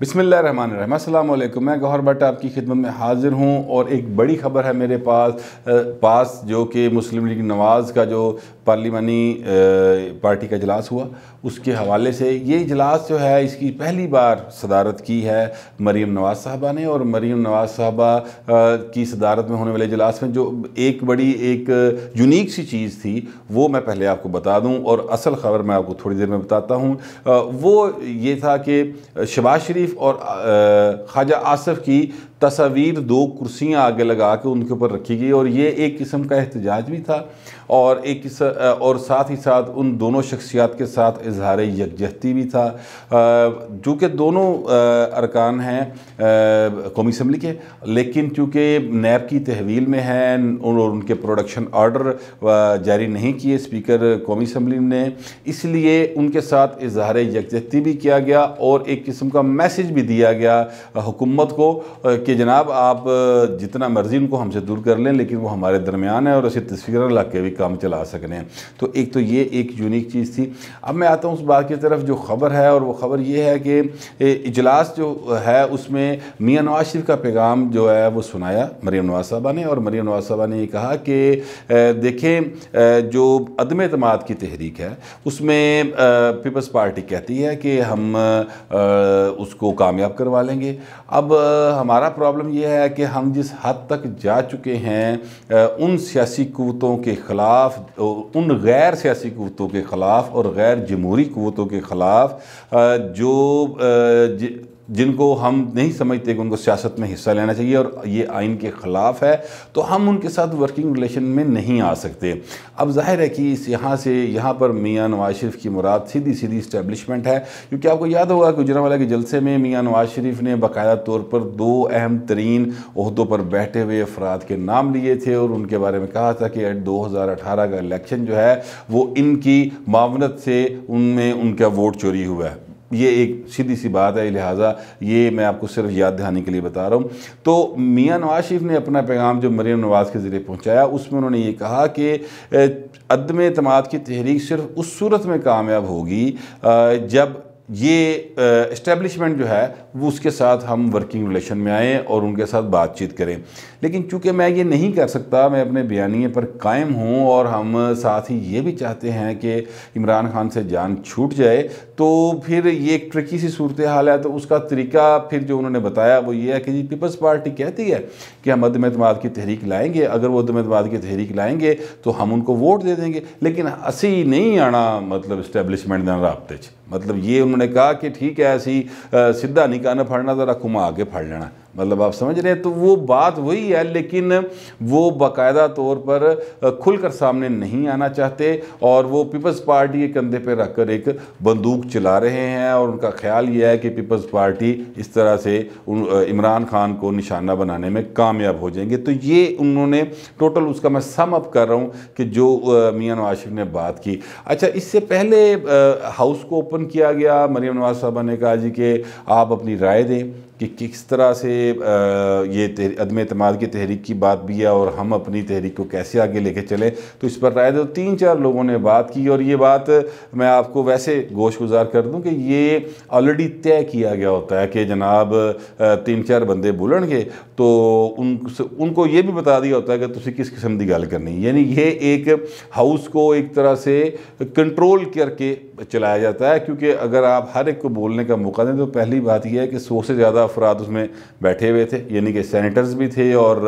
बिसमीम अल्लाम मैं गौहर भट्ट आपकी खिदमत में हाजिर हूँ और एक बड़ी खबर है मेरे पास पास जो कि मुस्लिम लीग नवाज़ का जो पार्लिमानी पार्टी का इजलास हुआ उसके हवाले से ये इजलास जो है इसकी पहली बार सदारत की है मरीम नवाज़ साहबा ने और मरीम नवाज़ साहबा की सदारत में होने वाले इजलास में जो एक बड़ी एक यूनिक सी चीज़ थी वो मैं पहले आपको बता दूं और असल ख़बर मैं आपको थोड़ी देर में बताता हूं वो ये था कि शबाज शरीफ और ख्वाजा आसफ़ की तस्वीर दो कुर्सियाँ आगे लगा के उनके ऊपर रखी गई और ये एक किस्म का एहतजाज भी था और एक और साथ ही साथ उन दोनों शख्सियात के साथ इजहार यकजहती भी था चूँकि दोनों अरकान हैं कौमी इसम्बली के लेकिन चूँकि नैब की तहवील में हैं और उनके प्रोडक्शन आर्डर जारी नहीं किए स्पीकर कौमी इसम्बली ने इसलिए उनके साथ इजहार यकजहती भी किया गया और एक किस्म का मैसेज भी दिया गया हुकूमत को कि जनाब आप जितना मर्ज़ी उनको हमसे दूर कर लें लेकिन वो हमारे दरमियान है और उसे तस्वीर ला के भी काम चला सकते हैं तो एक तो ये एक यूनिक चीज़ थी अब मैं आता हूँ उस बात की तरफ जो ख़बर है और वो ख़बर ये है कि इजलास जो है उसमें मियाँ नवाज शरीफ का पैगाम जो है वो सुनाया मरियम नवाज साहबा ने और मरियम नवाज साहबा ने ये कहा कि देखें जो अदम अतमाद की तहरीक है उसमें पीपल्स पार्टी कहती है कि हम उसको कामयाब करवा लेंगे अब हमारा प्रॉब्लम यह है कि हम जिस हद तक जा चुके हैं उन सियासी कुतों के ख़िलाफ़ उन गैर सियासी कुतों के ख़िलाफ़ और गैर जमू जमहूरी क़वतों के ख़िलाफ़ जो जिनको हम नहीं समझते कि उनको सियासत में हिस्सा लेना चाहिए और ये आइन के ख़िलाफ़ है तो हम उनके साथ वर्किंग रिलेशन में नहीं आ सकते अब जाहिर है कि इस यहाँ से यहाँ पर मियाँ नवाज शरीफ की मुराद सीधी सीधी इस्टेबलिशमेंट है क्योंकि आपको याद होगा कि उजरावाला के जलसे में मियाँ नवाज शरीफ ने बाकायदा तौर पर दो अहम तरीन अहदों पर बैठे हुए अफराद के नाम लिए थे और उनके बारे में कहा था कि दो हज़ार अठारह का इलेक्शन जो है वो इनकी मावनत से उनमें उनका वोट चोरी हुआ है ये एक सीधी सी बात है लिहाजा ये मैं आपको सिर्फ याद दहानी के लिए बता रहा हूँ तो मियाँ नवाज शरीफ ने अपना पैगाम जो मरीम नवाज़ के ज़रिए पहुँचाया उसमें उन्होंने ये कहा कि अदम अतमाद की तहरीक सिर्फ उस सूरत में कामयाब होगी जब ये इस्टेब्लिशमेंट जो है वो उसके साथ हम वर्किंग रिलेशन में आएँ और उनके साथ बातचीत करें लेकिन चूंकि मैं ये नहीं कर सकता मैं अपने बयानिए पर कायम हूँ और हम साथ ही ये भी चाहते हैं कि इमरान खान से जान छूट जाए तो फिर ये एक ट्रिकी सी सूरत हाल है तो उसका तरीका फिर जो उन्होंने बताया वो ये है कि जी पीपल्स पार्टी कहती है कि हम अदम अतमाद की तहरीक लाएँगे अगर वो अदम अतमाद की तहरीक लाएँगे तो हम उनको वोट दे देंगे लेकिन असी नहीं आना मतलब इस्टेबलिशमेंट रबते मतलब ये उन्होंने कहा कि ठीक है ऐसी सीधा नहीं कहना फड़ना ज़रा घुमा के फड़ लेना मतलब आप समझ रहे हैं तो वो बात वही है लेकिन वो बाकायदा तौर पर खुलकर सामने नहीं आना चाहते और वो पीपल्स पार्टी के कंधे पर रखकर एक बंदूक चला रहे हैं और उनका ख्याल ये है कि पीपल्स पार्टी इस तरह से इमरान खान को निशाना बनाने में कामयाब हो जाएंगे तो ये उन्होंने टोटल उसका मैं सम अप कर रहा हूँ कि जो मियाँ नवाज शरीफ ने बात की अच्छा इससे पहले हाउस को ओपन किया गया मरियम नवाज साहबा ने कहा जी कि आप अपनी राय दें कि किस तरह से ये अदम अतमाद की तहरीक की बात भी है और हम अपनी तहरीक को कैसे आगे लेके चले तो इस पर राय दो तीन चार लोगों ने बात की और ये बात मैं आपको वैसे गोश गुजार कर दूं कि ये ऑलरेडी तय किया गया होता है कि जनाब तीन चार बंदे बोलेंगे तो उन उनको ये भी बता दिया होता है कि तुम्हें किस किस्म की गल करनी यानी ये एक हाउस को एक तरह से कंट्रोल करके चलाया जाता है क्योंकि अगर आप हर एक को बोलने का मौका दें तो पहली बात यह है कि सौ से ज़्यादा अफराद उसमें बैठे हुए थे यानी कि सैनिटर्स भी थे और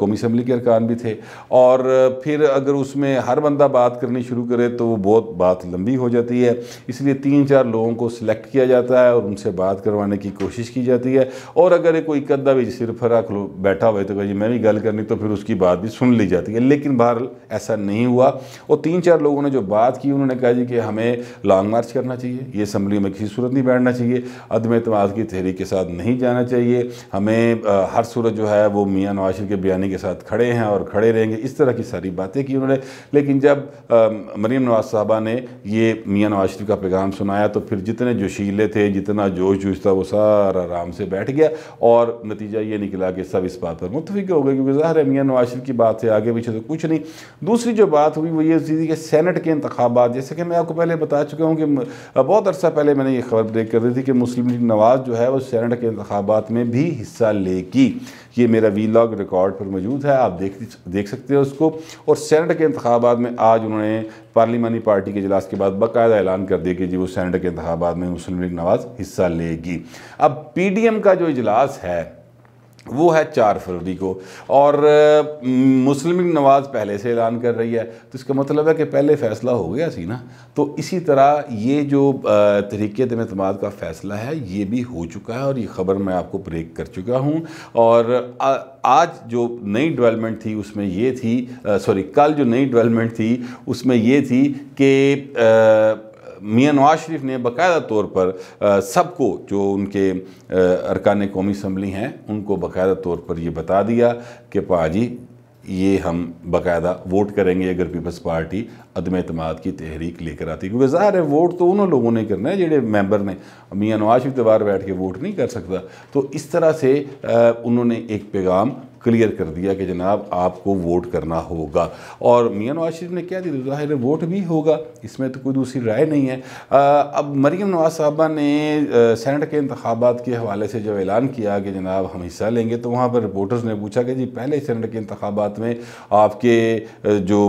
कौमी असम्बली के अरकान भी थे और फिर अगर उसमें हर बंदा बात करनी शुरू करे तो वो बहुत बात लंबी हो जाती है इसलिए तीन चार लोगों को सिलेक्ट किया जाता है और उनसे बात करवाने की कोशिश की जाती है और अगर कोई कद्दा भी सिर फरा बैठा हुआ है तो भाई मैं भी गल करनी तो फिर उसकी बात भी सुन ली जाती है लेकिन बहर ऐसा नहीं हुआ और तीन चार लोगों ने जो बात की उन्होंने कहा जी कि हमें लॉन्ग मार्च करना चाहिए ये असम्बली में किसी सूरत नहीं बैठना चाहिए अदम अतमाद की तहरीक के साथ नहीं जाना चाहिए हमें आ, हर सूरत जो है वो मियाँ नवाज शरीफ के बयानी के साथ खड़े हैं और खड़े रहेंगे इस तरह की सारी बातें की उन्होंने लेकिन जब मरीम नवाज साहबा ने ये मियाँ नवाज शरीफ का पैगाम सुनाया तो फिर जितने जोशीले थे जितना जोश जोश था वो सारा आराम से बैठ गया और नतीजा ये निकला कि सब इस बात पर मुतफिक हो गए क्योंकि ज़ाहिर है मियाँ नवाज शरीफ की बात है आगे पीछे तो कुछ नहीं दूसरी जो बात हुई वो ये थी कि सैनट के इंतबात जैसे कि मैं आपको पहले बता बता चुका हूँ कि बहुत अरसा पहले मैंने ये खबर ब्रेक कर दी थी कि मुस्लिम लीग नवाज़ जो है वो सैनट के इंतबात में भी हिस्सा लेगी ये मेरा वी लॉग रिकॉर्ड पर मौजूद है आप देख देख सकते हो उसको और सैनट के इंतबात में आज उन्होंने पार्लिमानी पार्टी के इजलास के बाद बाकायदा ऐलान कर दिया कि जी वो सैनट के इंतबात में मुस्लिम लीग नवाज़ हिस्सा लेगी अब पी डी एम का जो इजलास है वो है चार फरवरी को और मुस्लिम नवाज पहले से ऐलान कर रही है तो इसका मतलब है कि पहले फ़ैसला हो गया सी ना तो इसी तरह ये जो तरीके तमाद का फ़ैसला है ये भी हो चुका है और ये ख़बर मैं आपको ब्रेक कर चुका हूँ और आ, आज जो नई डेवलपमेंट थी उसमें ये थी सॉरी कल जो नई डेवलपमेंट थी उसमें ये थी कि मियाँ नवाज शरीफ ने बाकायदा तौर पर सबको जो उनके अरकान कौमी असम्बली हैं उनको बाकायदा तौर पर ये बता दिया कि पाजी ये हम बाकायदा वोट करेंगे अगर पीपल्स पार्टी अदम अतमाद की तहरीक लेकर आती क्योंकि ज़ाहिर है वोट तो उन लोगों ने करना है ਜਿਹੜੇ मैंबर ने मियाँ नवाज शरीफ ਦੇ बैठ के वोट नहीं कर सकता तो इस तरह से उन्होंने एक पैगाम क्लियर कर दिया कि जनाब आपको वोट करना होगा और मियाँ नवाज शरीफ ने क्या दिया ज़ाहिर वोट भी होगा इसमें तो कोई दूसरी राय नहीं है आ, अब मरीम नवाज साहबा ने सेनेट के इंतबात के हवाले से जब ऐलान किया कि जनाब हम हिस्सा लेंगे तो वहाँ पर रिपोर्टर्स ने पूछा कि जी पहले सेनेट के इंतबात में आपके जो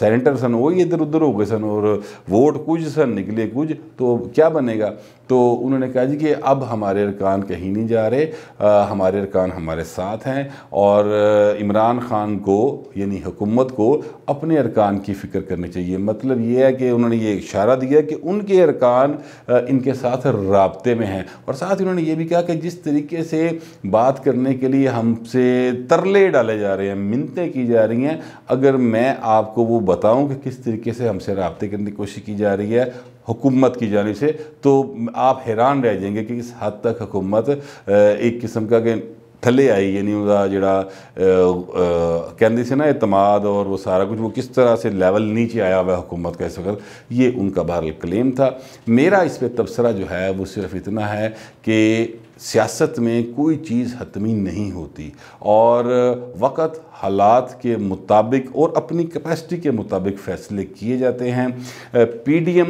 सेनेटर सन वो इधर उधर हो गए सन और वोट कुछ सन निकले कुछ तो क्या बनेगा तो उन्होंने कहा जी कि अब हमारे अरकान कहीं नहीं जा रहे आ, हमारे अरकान हमारे साथ हैं है और इमरान ख़ान को यानी हुकूमत को अपने अरकान की फ़िक्र करनी चाहिए मतलब ये है कि उन्होंने ये इशारा दिया कि उनके अरकान इनके साथ रबते में हैं और साथ ही उन्होंने ये भी कहा कि जिस तरीके से बात करने के लिए हमसे तरले डाले जा रहे हैं मिनतें की जा रही हैं अगर मैं आपको वो बताऊँ कि किस तरीके से हमसे रबते करने की कोशिश की जा रही है हुकूमत की जाने से तो आप हैरान रह जाएंगे कि इस हद तक हुकूमत एक किस्म का थले आई यानी ਉਹਦਾ ਜਿਹੜਾ कहते ਸੀ ना ਇਤਮਾਦ और वो सारा कुछ वो किस तरह से लेवल नीचे आया हुआ हुकूमत का इस वक्त ये उनका बहरल क्लेम था मेरा इस पर तबसरा जो है वो सिर्फ इतना है कि सियासत में कोई चीज़ हतमी नहीं होती और वक़्त हालात के मुताबिक और अपनी कैपेसिटी के मुताबिक फ़ैसले किए जाते हैं पीडीएम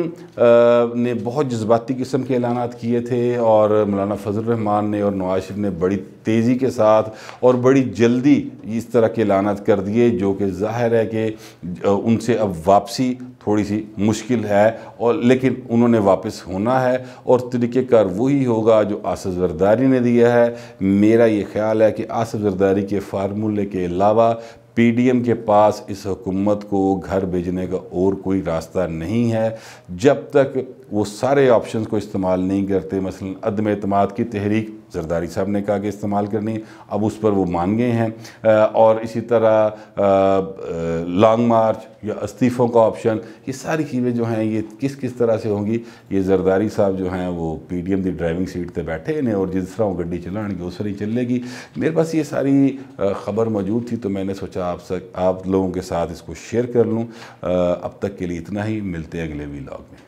ने बहुत जज्बाती किस्म के ऐलान किए थे और मौलाना फजल रहमान ने और नवाज शरीफ ने बड़ी तेज़ी के साथ और बड़ी जल्दी इस तरह के ऐलान कर दिए जो कि जाहिर है कि उनसे अब वापसी थोड़ी सी मुश्किल है और लेकिन उन्होंने वापस होना है और तरीक़ेकार वही होगा जो आसफ़ जरदारी ने दिया है मेरा ये ख्याल है कि आसफ़ जरदारी के फार्मूले के अलावा पीडीएम के पास इस हुकूमत को घर भेजने का और कोई रास्ता नहीं है जब तक वो सारे ऑप्शंस को इस्तेमाल नहीं करते मसलन अदम अतमाद की तहरीक जरदारी साहब ने कहा कि इस्तेमाल करनी अब उस पर वो मान गए हैं और इसी तरह लॉन्ग मार्च या इस्तीफ़ों का ऑप्शन ये सारी चीज़ें जो हैं ये किस किस तरह से होंगी ये जरदारी साहब जो हैं वो पी डी एम की ड्राइविंग सीट पर बैठे ने और जिस तरह वो गड्डी चलाएंगे उस तरह ही चलेगी मेरे पास ये सारी ख़बर मौजूद थी तो मैंने सोचा आप सक, आप लोगों के साथ इसको शेयर कर लूँ अब तक के लिए इतना ही मिलते हैं अगले लॉग में